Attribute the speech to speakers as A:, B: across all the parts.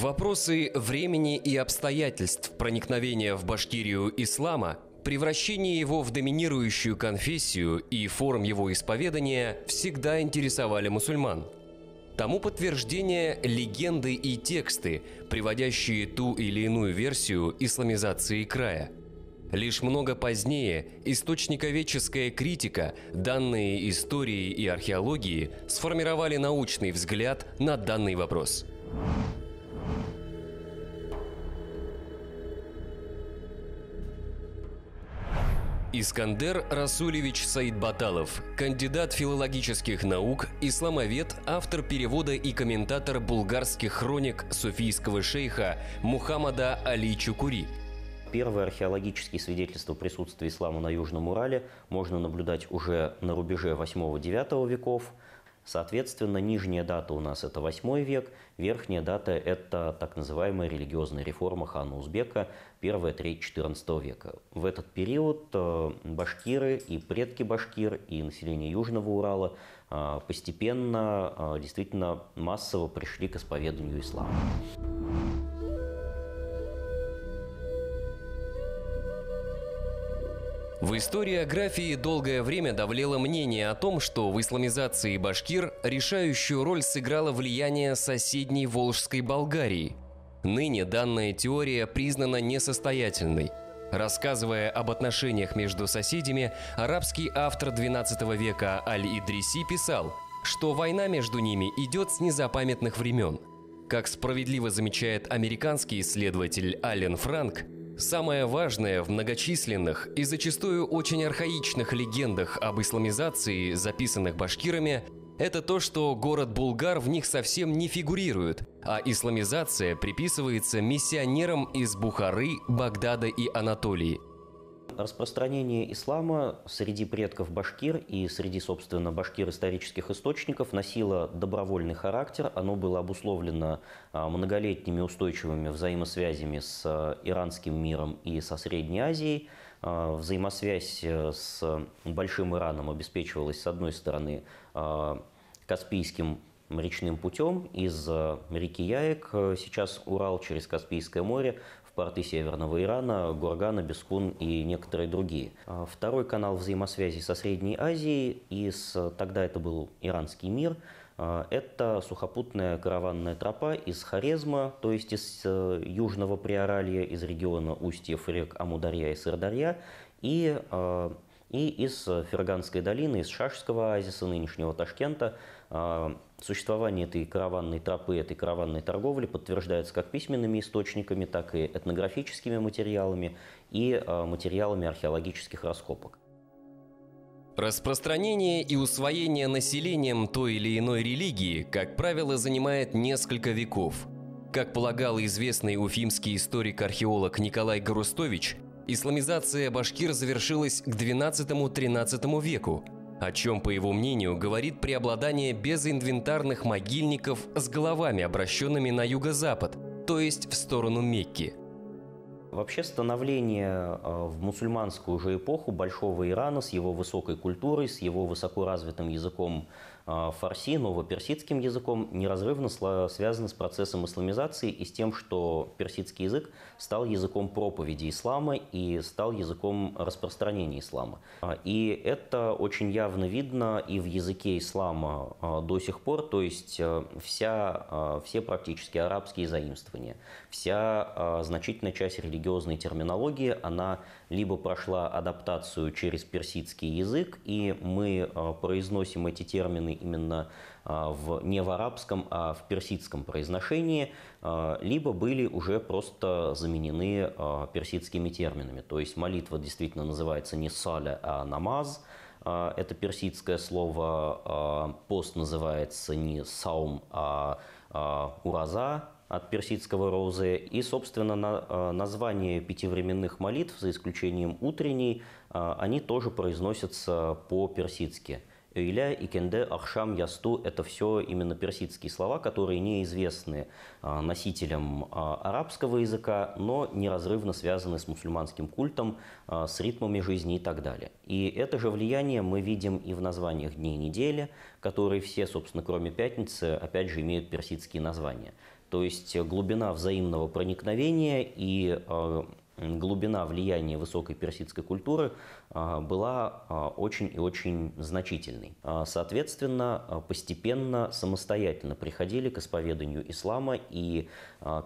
A: Вопросы времени и обстоятельств проникновения в Башкирию ислама, превращение его в доминирующую конфессию и форм его исповедания всегда интересовали мусульман. Тому подтверждение легенды и тексты, приводящие ту или иную версию исламизации края – Лишь много позднее источниковеческая критика, данные истории и археологии сформировали научный взгляд на данный вопрос. Искандер Расулевич Саидбаталов, кандидат филологических наук, исламовед, автор перевода и комментатор булгарских хроник суфийского шейха Мухаммада Али Чукури.
B: Первые археологические свидетельства присутствия ислама на Южном Урале можно наблюдать уже на рубеже 8-9 веков – Соответственно, нижняя дата у нас это 8 век, верхняя дата это так называемая религиозная реформа хана Узбека, 1 треть 14 века. В этот период э, башкиры и предки башкир, и население Южного Урала э, постепенно, э, действительно массово пришли к исповеданию ислама.
A: В историографии долгое время давлело мнение о том, что в исламизации башкир решающую роль сыграло влияние соседней Волжской Болгарии. Ныне данная теория признана несостоятельной. Рассказывая об отношениях между соседями, арабский автор XII века Аль-Идриси писал, что война между ними идет с незапамятных времен. Как справедливо замечает американский исследователь Ален Франк, Самое важное в многочисленных и зачастую очень архаичных легендах об исламизации, записанных башкирами, это то, что город Булгар в них совсем не фигурирует, а исламизация приписывается миссионерам из Бухары, Багдада и Анатолии
B: распространение ислама среди предков башкир и среди, собственно, башкир исторических источников носило добровольный характер. Оно было обусловлено а, многолетними устойчивыми взаимосвязями с а, иранским миром и со Средней Азией. А, взаимосвязь э, с Большим Ираном обеспечивалась, с одной стороны, Каспийским речным путем из реки Яек, э, сейчас Урал через Каспийское море, партии Северного Ирана, Гургана, Бескун и некоторые другие. А второй канал взаимосвязи со Средней Азией, и с, тогда это был Иранский мир, а, это сухопутная караванная тропа из Хорезма, то есть из э, Южного Приоралья, из региона устьев рек Амударья и Сырдарья, и, а, и из Ферганской долины, из Шашского оазиса, нынешнего Ташкента, а, существование этой караванной тропы, этой караванной торговли подтверждается как письменными источниками, так и этнографическими материалами и а, материалами археологических раскопок.
A: Распространение и усвоение населением той или иной религии, как правило, занимает несколько веков. Как полагал известный уфимский историк-археолог Николай Горустович, исламизация башкир завершилась к 12-13 веку – о чем, по его мнению, говорит преобладание безинвентарных могильников с головами, обращенными на юго-запад, то есть в сторону Мекки.
B: Вообще становление э, в мусульманскую уже эпоху Большого Ирана с его высокой культурой, с его высоко развитым языком а, фарси, новоперсидским языком, неразрывно связаны с процессом исламизации и с тем, что персидский язык стал языком проповеди ислама и стал языком распространения ислама. А, и это очень явно видно и в языке ислама а, до сих пор, то есть вся, все практически арабские заимствования, вся значительная часть религиозной терминологии, она либо прошла адаптацию через персидский язык, и мы произносим эти термины именно а, в, не в арабском, а в персидском произношении, а, либо были уже просто заменены а, персидскими терминами. То есть молитва действительно называется не саля, а намаз. Это персидское слово. Пост называется не саум, а ураза, от персидского розы. И, собственно, на, название пятивременных молитв, за исключением утренней, они тоже произносятся по-персидски. Эйля и Кенде, Ахшам, Ясту – это все именно персидские слова, которые неизвестны а, носителям а, арабского языка, но неразрывно связаны с мусульманским культом, а, с ритмами жизни и так далее. И это же влияние мы видим и в названиях дней недели, которые все, собственно, кроме пятницы, опять же, имеют персидские названия. То есть глубина взаимного проникновения и глубина влияния высокой персидской культуры а, была а, очень и очень значительной. А, соответственно, постепенно, самостоятельно приходили к исповеданию ислама и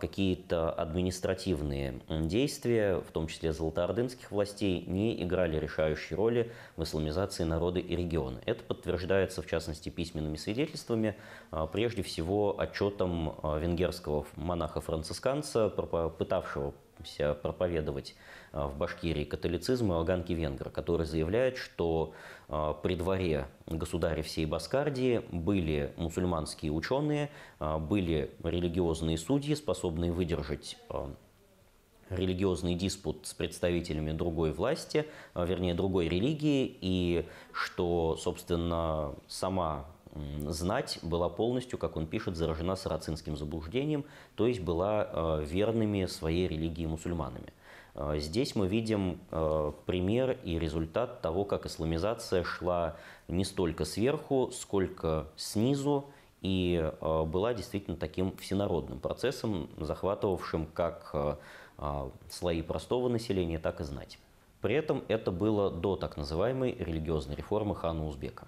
B: какие-то административные действия, в том числе золотоордынских властей, не играли решающей роли в исламизации народа и региона. Это подтверждается, в частности, письменными свидетельствами, прежде всего отчетом венгерского монаха-францисканца, пытавшего пытающимся проповедовать а, в Башкирии католицизм Иоганки Венгер, который заявляет, что а, при дворе государя всей Баскардии были мусульманские ученые, а, были религиозные судьи, способные выдержать религиозный диспут с представителями другой власти, вернее, другой религии, и что, собственно, сама знать была полностью, как он пишет, заражена сарацинским заблуждением, то есть была э, верными своей религии мусульманами. Э, здесь мы видим э, пример и результат того, как исламизация шла не столько сверху, сколько снизу, и была действительно таким всенародным процессом, захватывавшим как слои простого населения, так и знать. При этом это было до так называемой религиозной реформы хана
A: Узбека.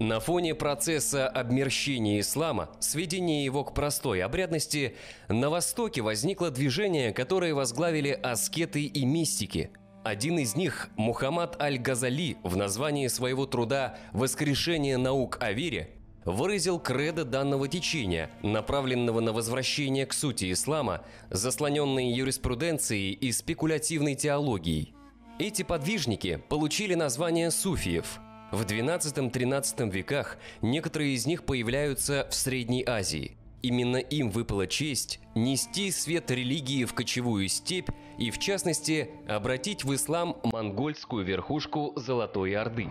A: На фоне процесса обмерщения ислама, сведения его к простой обрядности, на Востоке возникло движение, которое возглавили аскеты и мистики. Один из них, Мухаммад Аль-Газали, в названии своего труда «Воскрешение наук о вере», выразил кредо данного течения, направленного на возвращение к сути ислама, заслоненной юриспруденцией и спекулятивной теологией. Эти подвижники получили название суфиев – в XII-XIII веках некоторые из них появляются в Средней Азии. Именно им выпала честь нести свет религии в кочевую степь и, в частности, обратить в ислам монгольскую верхушку Золотой Орды.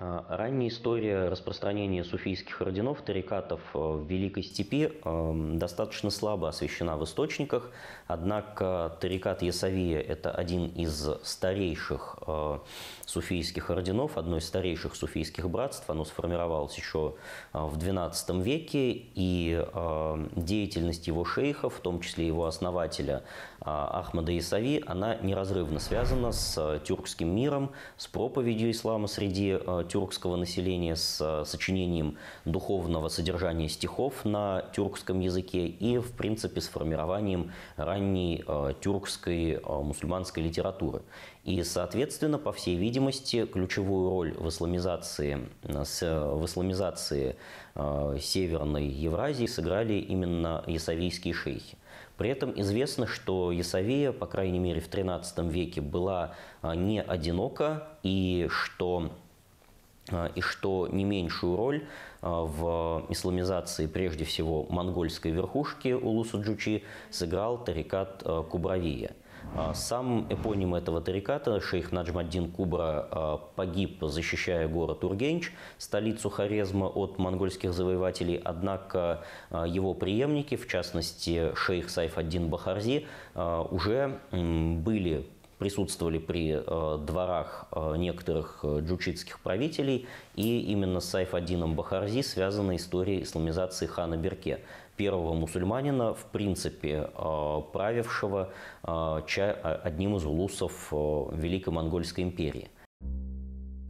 A: Э, ранняя
B: история распространения суфийских орденов, тарикатов э, в Великой Степи эм, достаточно слабо освещена в источниках, однако тарикат Ясавия – это один из старейших э, суфийских орденов, одно из старейших суфийских братств. Оно сформировалось еще в XII веке, и деятельность его шейха, в том числе его основателя Ахмада Ясави, она неразрывно связана с тюркским миром, с проповедью ислама среди тюркского населения с э, сочинением духовного содержания стихов на тюркском языке и, в принципе, с формированием ранней э, тюркской э, мусульманской литературы. И, соответственно, по всей видимости, ключевую роль в исламизации, в исламизации Северной Евразии сыграли именно ясавийские шейхи. При этом известно, что Ясавия, по крайней мере, в XIII веке была не одинока, и что а, и что не меньшую роль а, в исламизации прежде всего монгольской верхушки улуса джучи сыграл тарикат а, Кубравия. Сам эпоним этого тариката, шейх Наджмаддин Кубра, погиб, защищая город Ургенч, столицу Хорезма от монгольских завоевателей, однако его преемники, в частности шейх Сайфаддин Бахарзи, уже были присутствовали при э, дворах э, некоторых э, джучитских правителей, и именно с Сайфадином Бахарзи связана история исламизации хана Берке, первого мусульманина, в принципе, э, правившего э, э, одним из улусов Великой Монгольской империи.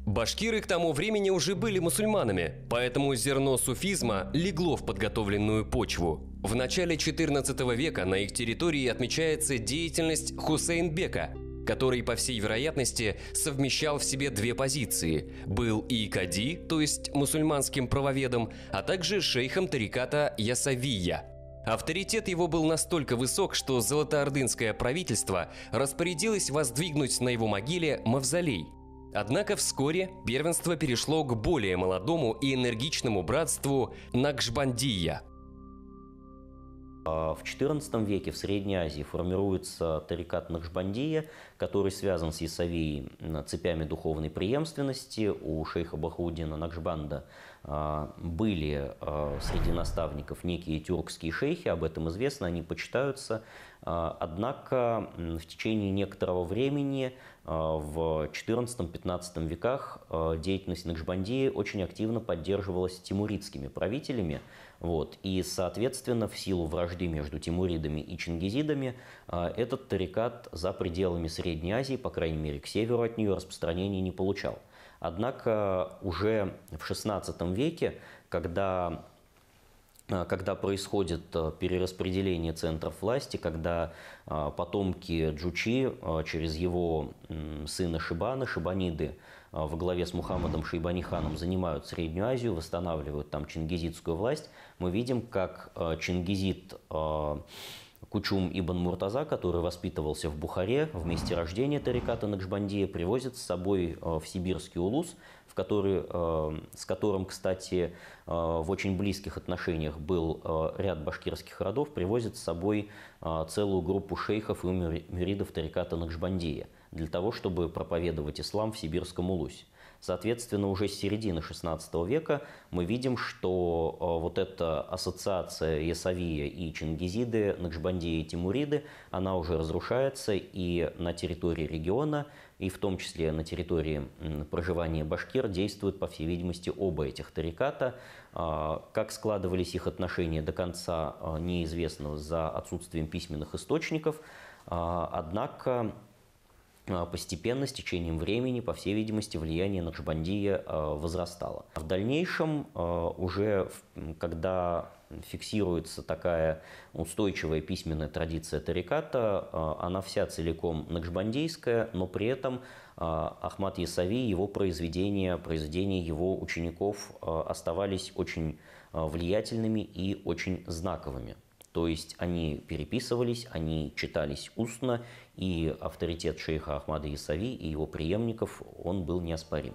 A: Башкиры к тому времени уже были мусульманами, поэтому зерно суфизма легло в подготовленную почву. В начале 14 века на их территории отмечается деятельность Хусейнбека, который, по всей вероятности, совмещал в себе две позиции – был и Кади, то есть мусульманским правоведом, а также шейхом тариката Ясавия – Авторитет его был настолько высок, что золотоордынское правительство распорядилось воздвигнуть на его могиле мавзолей. Однако вскоре первенство перешло к более молодому и энергичному братству Накшбандия –
B: а, в XIV веке в Средней Азии формируется тарикат Нахшбандия, который связан с Исавией цепями духовной преемственности. У шейха Бахудина Нахшбанда а, были а, среди наставников некие тюркские шейхи, об этом известно, они почитаются. Однако в течение некоторого времени в XIV-XV веках деятельность Нахшбандии очень активно поддерживалась тимуридскими правителями, вот. И, соответственно, в силу вражды между тимуридами и чингизидами, а, этот тарикат за пределами Средней Азии, по крайней мере, к северу от нее распространения не получал. Однако уже в XVI веке, когда а, когда происходит а, перераспределение центров власти, когда потомки Джучи через его сына Шибана, Шибаниды, а, во главе с Мухаммадом Шейбаниханом занимают Среднюю Азию, восстанавливают там чингизитскую власть, мы видим, как а, чингизит а, Кучум Ибн Муртаза, который воспитывался в Бухаре в месте рождения тариката Накшбандия, привозит с собой в сибирский улус, в который, с которым, кстати, в очень близких отношениях был ряд башкирских родов, привозит с собой целую группу шейхов и мюридов тариката Накшбандия – для того, чтобы проповедовать ислам в Сибирском Улусе. Соответственно, уже с середины XVI века мы видим, что э, вот эта ассоциация Ясавия и Чингизиды, Накшбандии и Тимуриды, она уже разрушается и на территории региона, и в том числе на территории проживания башкир действуют, по всей видимости, оба этих тариката. А, как складывались их отношения до конца э, неизвестно за отсутствием письменных источников, а, однако а, постепенно, с течением времени, по всей видимости, влияние Накшбандия а, возрастало. А в дальнейшем, уже когда фиксируется такая устойчивая письменная традиция тариката, она вся целиком накшбандейская, но при этом Ахмад Ясави, его произведения, произведения его учеников оставались очень влиятельными и очень знаковыми. То есть они переписывались, они читались устно, и авторитет шейха Ахмада Исави и его преемников, он был неоспорим.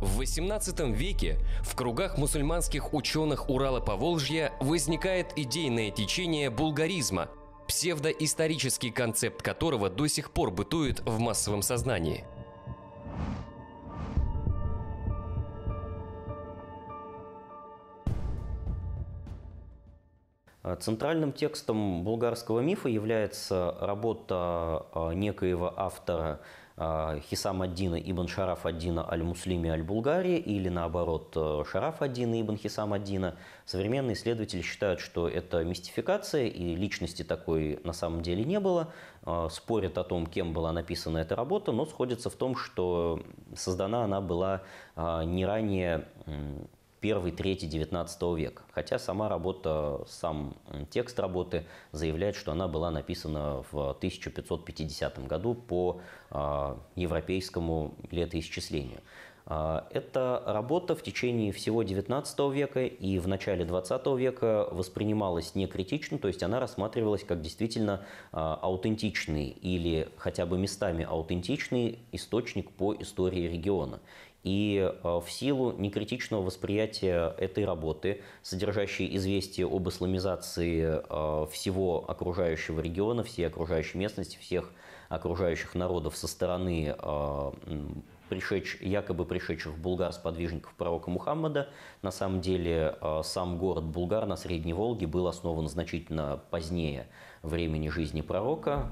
A: В XVIII веке в кругах мусульманских ученых Урала-Поволжья возникает идейное течение булгаризма, псевдоисторический концепт которого до сих пор бытует в массовом сознании – Э,
B: центральным текстом булгарского мифа является работа э, некоего автора э, Хисам Аддина Ибн Шараф Аддина Аль-Муслими Аль-Булгари или наоборот Шараф Аддина Ибн Хисам Аддина. Современные исследователи считают, что это мистификация и личности такой на самом деле не было. Спорят о том, кем была написана эта работа, но сходится в том, что создана она была не ранее первой трети 19 века. Хотя сама работа, сам э, текст работы заявляет, что она была написана в 1550 году по а, европейскому летоисчислению. А, эта работа в течение всего XIX века и в начале XX века воспринималась не критично, то есть она рассматривалась как действительно а, аутентичный или хотя бы местами аутентичный источник по истории региона. И э, в силу некритичного восприятия этой работы, содержащей известие об исламизации э, всего окружающего региона, всей окружающей местности, всех окружающих народов со стороны э, пришедш, якобы пришедших булгар подвижников пророка Мухаммада. На самом деле сам город Булгар на Средней Волге был основан
A: значительно позднее времени жизни пророка.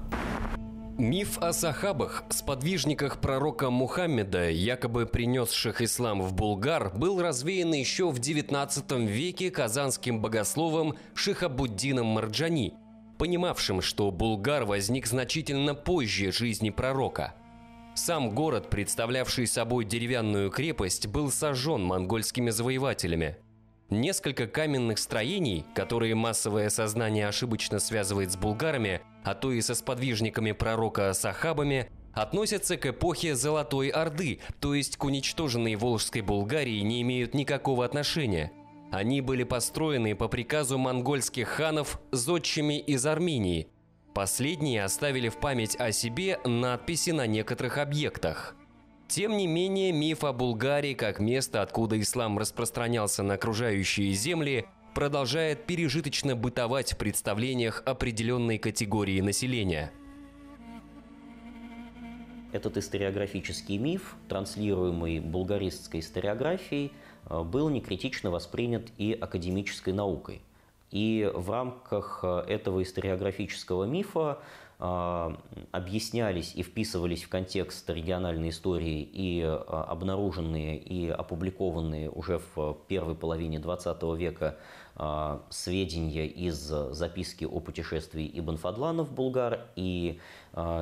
A: Миф о сахабах, сподвижниках пророка Мухаммеда, якобы принесших ислам в Булгар, был развеян еще в XIX веке казанским богословом Шихабуддином Марджани, понимавшим, что Булгар возник значительно позже жизни пророка. Сам город, представлявший собой деревянную крепость, был сожжен монгольскими завоевателями. Несколько каменных строений, которые массовое сознание ошибочно связывает с булгарами, а то и со сподвижниками пророка Сахабами, относятся к эпохе Золотой Орды, то есть к уничтоженной Волжской Булгарии не имеют никакого отношения. Они были построены по приказу монгольских ханов зодчими из Армении. Последние оставили в память о себе надписи на некоторых объектах – тем не менее, миф о Булгарии как место, откуда ислам распространялся на окружающие земли, продолжает пережиточно бытовать в представлениях определенной категории населения.
B: Этот историографический миф, транслируемый булгаристской историографией, э, был некритично воспринят и академической наукой. И в рамках э, этого историографического мифа а, объяснялись и вписывались в контекст региональной истории и а, обнаруженные и опубликованные уже в первой половине 20 века а, сведения из записки о путешествии Ибн Фадлана в Булгар, и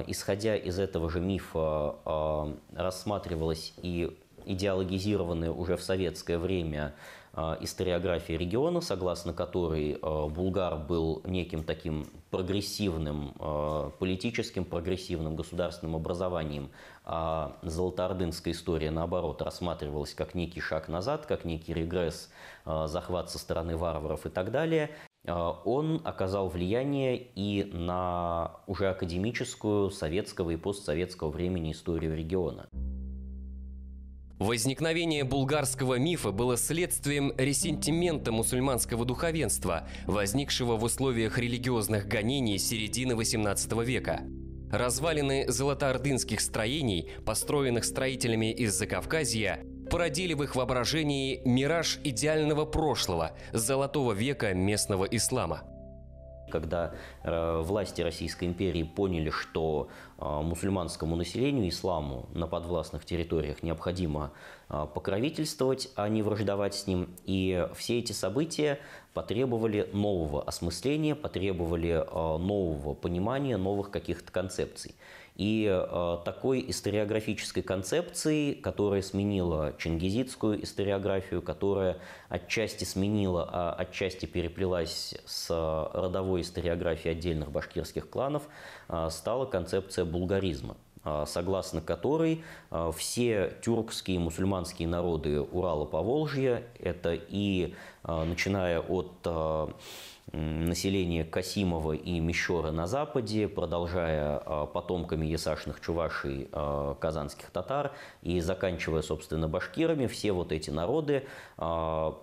B: исходя из этого же мифа рассматривалась и идеологизированная уже в советское время Э, историографии региона, согласно которой э, Булгар был неким таким прогрессивным, э, политическим прогрессивным государственным образованием, а золотоордынская история, наоборот, рассматривалась как некий шаг назад, как некий регресс, захват со стороны варваров и так далее он оказал влияние и на уже академическую советского и постсоветского времени историю региона.
A: Возникновение булгарского мифа было следствием ресентимента мусульманского духовенства, возникшего в условиях религиозных гонений середины XVIII века. Развалины золотоордынских строений, построенных строителями из Закавказья, породили в их воображении мираж идеального прошлого, золотого века местного ислама –
B: когда э, власти Российской империи поняли, что э, мусульманскому населению, исламу на подвластных территориях необходимо э, покровительствовать, а не враждовать с ним, и все эти события потребовали нового осмысления, потребовали нового понимания, новых каких-то концепций. И э, такой историографической концепции, которая сменила чингизитскую историографию, которая отчасти сменила, а отчасти переплелась с э, родовой историографией отдельных башкирских кланов, э, стала концепция булгаризма согласно которой все тюркские мусульманские народы Урала-Поволжья, это и начиная от население Касимова и Мещера на западе, продолжая а, потомками ясашных чувашей а, казанских татар и заканчивая, собственно, башкирами, все вот эти народы а,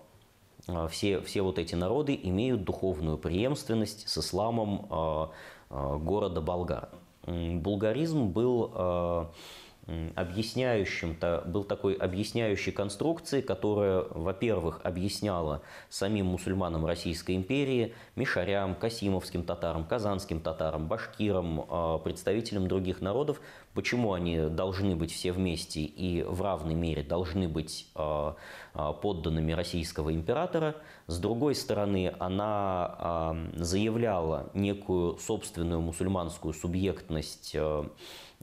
B: все, все вот эти народы имеют духовную преемственность с исламом города Болгар. Булгаризм был объясняющим-то был такой объясняющей конструкции, которая, во-первых, объясняла самим мусульманам Российской империи, мишарям, касимовским татарам, казанским татарам, башкирам, а, представителям других народов, почему они должны быть все вместе и в равной мере должны быть а, а, подданными российского императора. С другой стороны, она заявляла некую собственную мусульманскую субъектность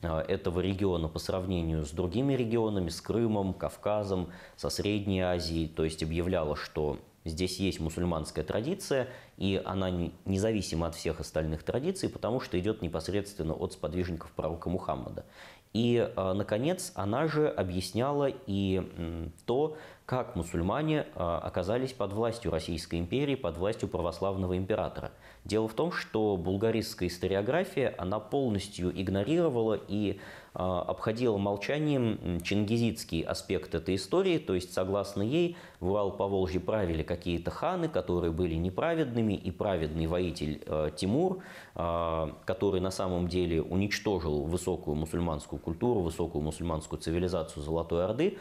B: а, этого региона по сравнению с другими регионами, с Крымом, Кавказом, со Средней Азией, то есть объявляла, что здесь есть мусульманская традиция, и она независима от всех остальных традиций, потому что идет непосредственно от сподвижников пророка Мухаммада. И, а, наконец, она же объясняла и то, как мусульмане а, оказались под властью Российской империи, под властью православного императора. Дело в том, что булгаристская историография, она полностью игнорировала и а, обходила молчанием чингизитский аспект этой истории, то есть, согласно ей, в Урал по Волжье правили какие-то ханы, которые были неправедными, и праведный воитель э, Тимур, а, который на самом деле уничтожил высокую мусульманскую культуру, высокую мусульманскую цивилизацию Золотой Орды,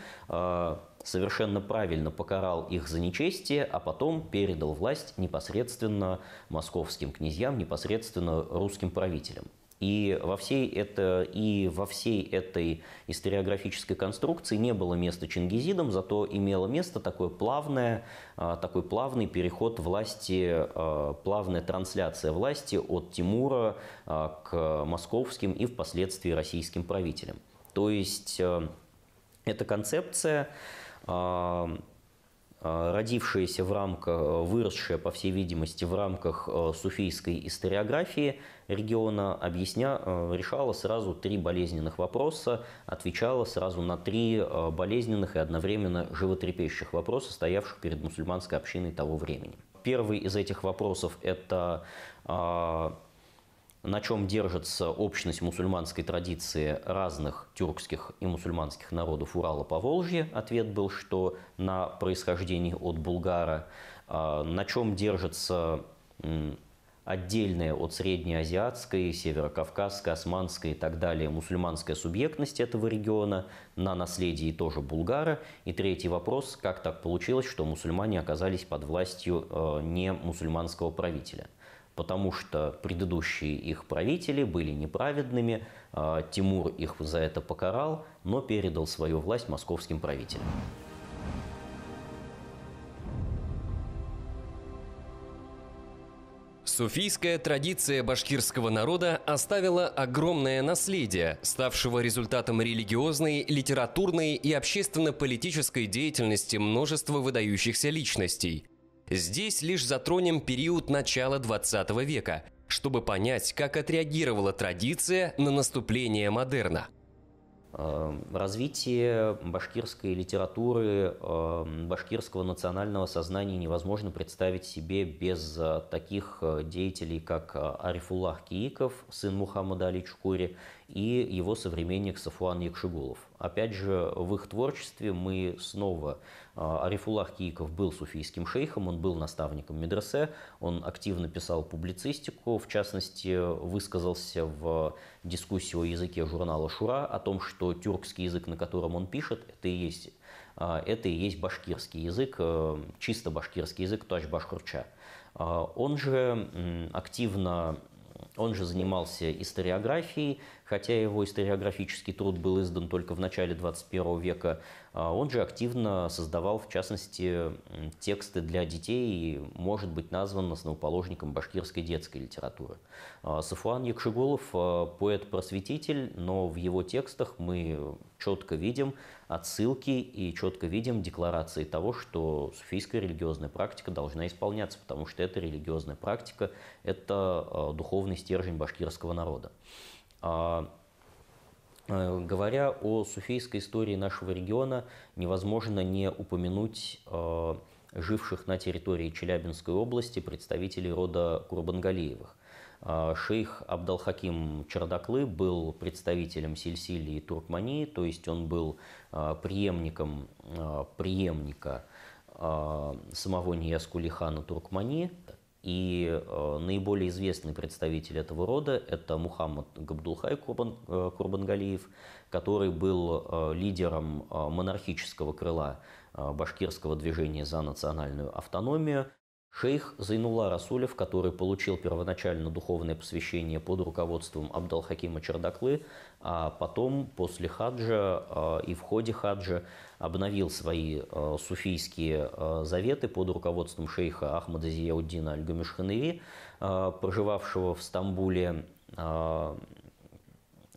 B: совершенно правильно покарал их за нечестие, а потом передал власть непосредственно московским князьям, непосредственно русским правителям. И во, всей это, и во всей этой историографической конструкции не было места чингизидам, зато имело место такое плавное, а, такой плавный переход власти, а, плавная трансляция власти от Тимура а, к московским и впоследствии российским правителям. То есть э, эта концепция а, родившаяся в рамках, выросшая, по всей видимости, в рамках э, суфийской историографии региона, объясня, э, решала сразу три болезненных вопроса, отвечала сразу на три э, болезненных и одновременно животрепещущих вопроса, стоявших перед мусульманской общиной того времени. Первый из этих вопросов – это а, на чем держится общность мусульманской традиции разных тюркских и мусульманских народов Урала по Волжье, ответ был, что на происхождении от булгара, а, на чем держится отдельная от среднеазиатской, северокавказской, османской и так далее мусульманская субъектность этого региона, на наследии тоже булгара. И третий вопрос, как так получилось, что мусульмане оказались под властью э, не мусульманского правителя потому что предыдущие их правители были неправедными, а, Тимур их за это покарал, но передал свою власть московским правителям.
A: Суфийская традиция башкирского народа оставила огромное наследие, ставшего результатом религиозной, литературной и общественно-политической деятельности множества выдающихся личностей – Здесь лишь затронем период начала 20 века, чтобы понять, как отреагировала традиция на наступление модерна. Э, развитие башкирской литературы, э,
B: башкирского национального сознания невозможно представить себе без э, таких деятелей, как Арифуллах Кииков, сын Мухаммада Али Чкури, и его современник Сафуан Якшигулов. Опять же, в их творчестве мы снова а, Арифулах Кииков был суфийским шейхом, он был наставником медресе, он активно писал публицистику, в частности, высказался в дискуссии о языке журнала «Шура» о том, что тюркский язык, на котором он пишет, это и есть, а, это и есть башкирский язык, э, чисто башкирский язык Тач-Башкурча. А, он же активно он же занимался историографией, хотя его историографический труд был издан только в начале 21 века. А, он же активно создавал, в частности, тексты для детей и может быть назван основоположником башкирской детской литературы. А, Сафуан Якшиголов а, – поэт-просветитель, но в его текстах мы четко видим отсылки и четко видим декларации того, что суфийская религиозная практика должна исполняться, потому что это религиозная практика, это духовный стержень башкирского народа. Э, говоря о суфийской истории нашего региона, невозможно не упомянуть э, живших на территории Челябинской области представителей рода Курбангалиевых. Э, шейх Абдалхаким Чардаклы был представителем Сильсили и Туркмании, то есть он был преемником преемника самого Нияскулихана Туркмани. И э, наиболее известный представитель этого рода – это Мухаммад Габдулхай э, Курбангалиев, который был э, лидером монархического крыла башкирского движения за национальную автономию. Шейх Зайнула Расулев, который получил первоначально духовное посвящение под руководством Абдалхакима Чердаклы, а потом после хаджа а, и в ходе хаджа обновил свои а, суфийские а, заветы под руководством шейха Ахмада Зияуддина Аль-Гамишханеви, проживавшего в Стамбуле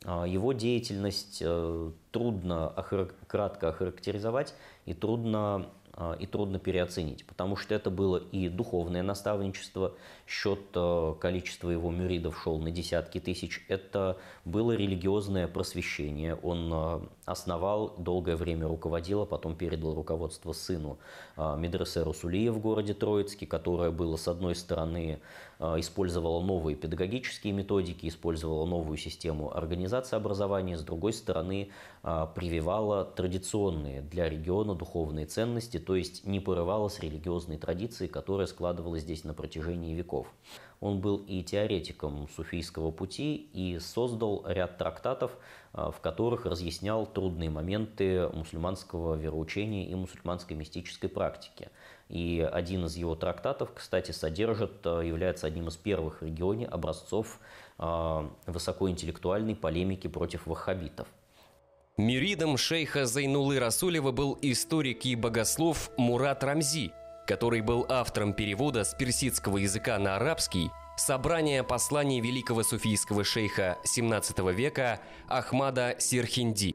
B: его деятельность э, трудно охар... кратко охарактеризовать и трудно Э, и трудно переоценить, потому что это было и духовное наставничество, счет э, количества его мюридов шел на десятки тысяч. Это было религиозное просвещение. Он э, основал, долгое время руководил, а потом передал руководство сыну э, Медресе Русулия в городе Троицке, которое было, с одной стороны, использовало новые педагогические методики, использовало новую систему организации образования, с другой стороны, прививало традиционные для региона духовные ценности, то есть не порывало с религиозной традицией, которая складывалась здесь на протяжении веков учеников. Он был и теоретиком суфийского пути и создал ряд трактатов, а, в которых разъяснял трудные моменты мусульманского вероучения и мусульманской мистической практики. И один из его трактатов, кстати, содержит, а, является одним из первых в регионе образцов а, высокоинтеллектуальной полемики против ваххабитов.
A: Мюридом шейха Зайнулы Расулева был историк и богослов Мурат Рамзи, который был автором перевода с персидского языка на арабский собрания посланий великого суфийского шейха 17 века Ахмада Сирхинди.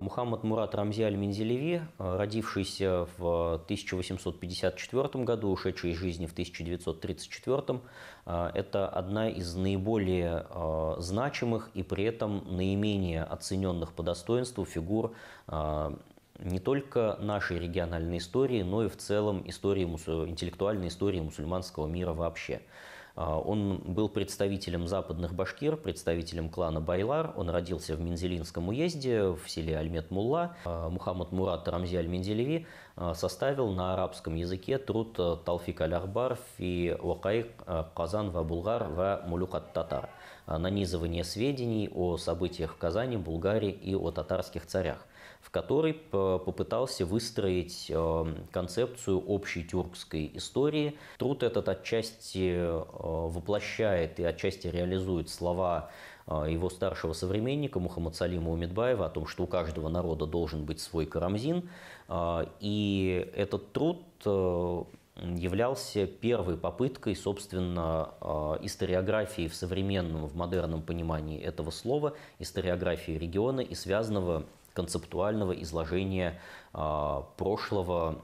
A: Мухаммад Мурат Рамзи Аль-Мензелеви, э, родившийся в
B: 1854 году, ушедший из жизни в 1934, э, это одна из наиболее э, значимых и при этом наименее оцененных по достоинству фигур не только нашей региональной истории, но и в целом истории, интеллектуальной истории мусульманского мира вообще. А, он был представителем западных башкир, представителем клана Байлар. Он родился в Мензелинском уезде в селе Альмет-Мулла. А, Мухаммад Мурат Рамзи Аль-Менделеви а, составил на арабском языке труд Талфик Аль-Арбар фи Уакай Казан ва Булгар ва Мулюкат Татар. Э, нанизывание сведений о событиях в Казани, Булгарии и о татарских царях, в которой попытался выстроить э, концепцию общей тюркской истории. Труд этот отчасти э, воплощает и отчасти реализует слова его старшего современника Мухаммад Салима Умидбаева о том, что у каждого народа должен быть свой карамзин. И этот труд являлся первой попыткой, собственно, а, историографии в современном, в модерном понимании этого слова, историографии региона и связанного концептуального изложения а, прошлого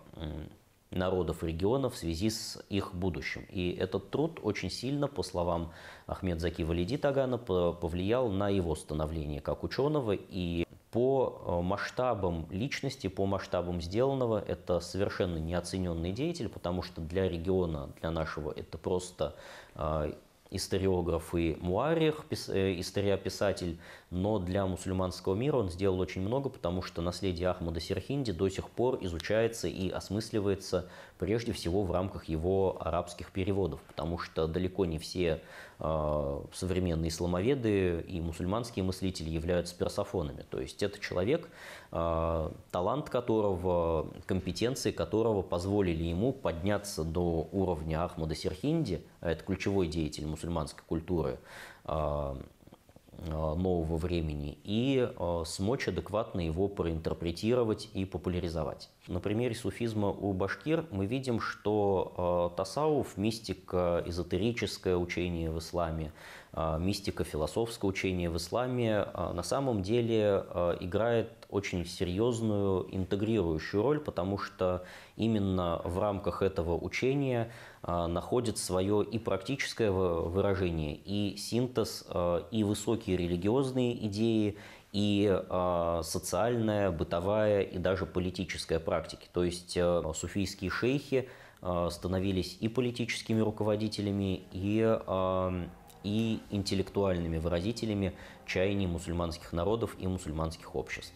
B: народов регионов в связи с их будущим. И этот труд очень сильно, по словам Ахмед Заки Лиди Тагана, повлиял на его становление как ученого и по э, масштабам личности, по масштабам сделанного, это совершенно неоцененный деятель, потому что для региона, для нашего, это просто э, историограф и муарих, э, историописатель, но для мусульманского мира он сделал очень много, потому что наследие Ахмада Серхинди до сих пор изучается и осмысливается прежде всего в рамках его арабских переводов, потому что далеко не все а, современные исламоведы и мусульманские мыслители являются персофонами. То есть это человек, а, талант которого, компетенции которого позволили ему подняться до уровня Ахмада Серхинди, а это ключевой деятель мусульманской культуры, Э, нового времени и э, смочь адекватно его проинтерпретировать и популяризовать. На примере суфизма у башкир мы видим, что э, Тасауф, мистика, эзотерическое учение в исламе – а, мистика, философское учение в исламе а, на самом деле а, играет очень серьезную интегрирующую роль, потому что именно в рамках этого учения находит свое и практическое выражение, и синтез, и высокие религиозные идеи, и э, социальная, бытовая и даже политическая практики. То есть э, суфийские шейхи э, становились и политическими руководителями, и и интеллектуальными выразителями чаяний мусульманских народов и мусульманских обществ.